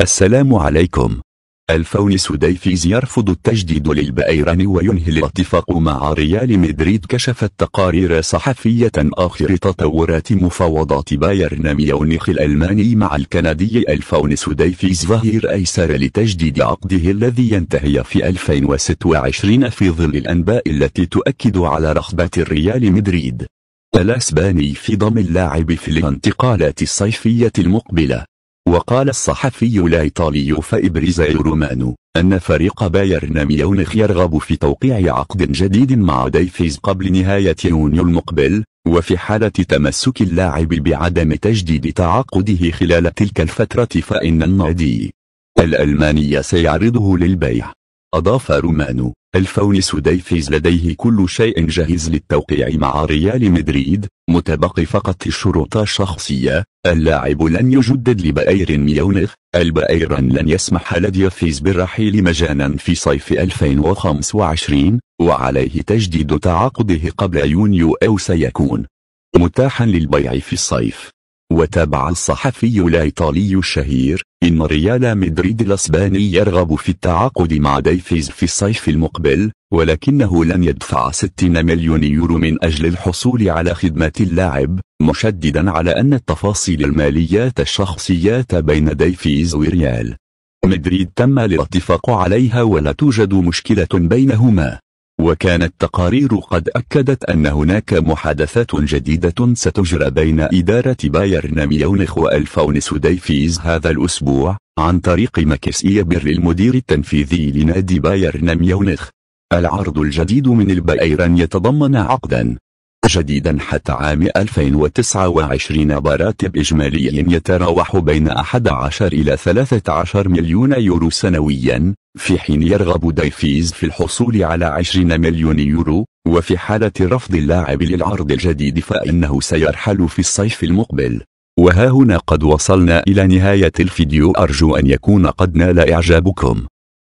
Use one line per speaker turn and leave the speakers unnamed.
السلام عليكم الفونس ديفيز يرفض التجديد للبأيران وينهي الاتفاق مع ريال مدريد كشفت تقارير صحفية آخر تطورات مفاوضات بايرن ميونخ الألماني مع الكندي الفونس ديفيز ظهير أيسر لتجديد عقده الذي ينتهي في 2026 في ظل الأنباء التي تؤكد على رغبة ريال مدريد الأسباني في ضم اللاعب في الانتقالات الصيفية المقبلة وقال الصحفي الإيطالي فإبريزا رومانو أن فريق بايرن ميونخ يرغب في توقيع عقد جديد مع ديفيز قبل نهاية يونيو المقبل وفي حالة تمسك اللاعب بعدم تجديد تعاقده خلال تلك الفترة فإن النادي الألماني سيعرضه للبيع أضاف رومانو الفون سوديفيز لديه كل شيء جاهز للتوقيع مع ريال مدريد متبقي فقط الشروط الشخصية اللاعب لن يجدد لبايرن ميونخ البايرن لن يسمح لديفيز بالرحيل مجانا في صيف 2025 وعليه تجديد تعاقده قبل يونيو أو سيكون متاحا للبيع في الصيف وتابع الصحفي الإيطالي الشهير إن ريال مدريد الأسباني يرغب في التعاقد مع ديفيز في الصيف المقبل ولكنه لن يدفع 60 مليون يورو من أجل الحصول على خدمة اللاعب مشددا على أن التفاصيل المالية الشخصية بين ديفيز وريال مدريد تم الاتفاق عليها ولا توجد مشكلة بينهما وكانت تقارير قد أكدت أن هناك محادثات جديدة ستجرى بين إدارة بايرن ميونخ وألفونس ديفيز هذا الأسبوع عن طريق ماكس إيبر المدير التنفيذي لنادي بايرن ميونخ العرض الجديد من البايرن يتضمن عقدا جديدا حتى عام 2029 براتب إجمالي يتراوح بين 11 إلى 13 مليون يورو سنويا في حين يرغب دايفيز في الحصول على 20 مليون يورو وفي حالة رفض اللاعب للعرض الجديد فإنه سيرحل في الصيف المقبل وها هنا قد وصلنا إلى نهاية الفيديو أرجو أن يكون قد نال إعجابكم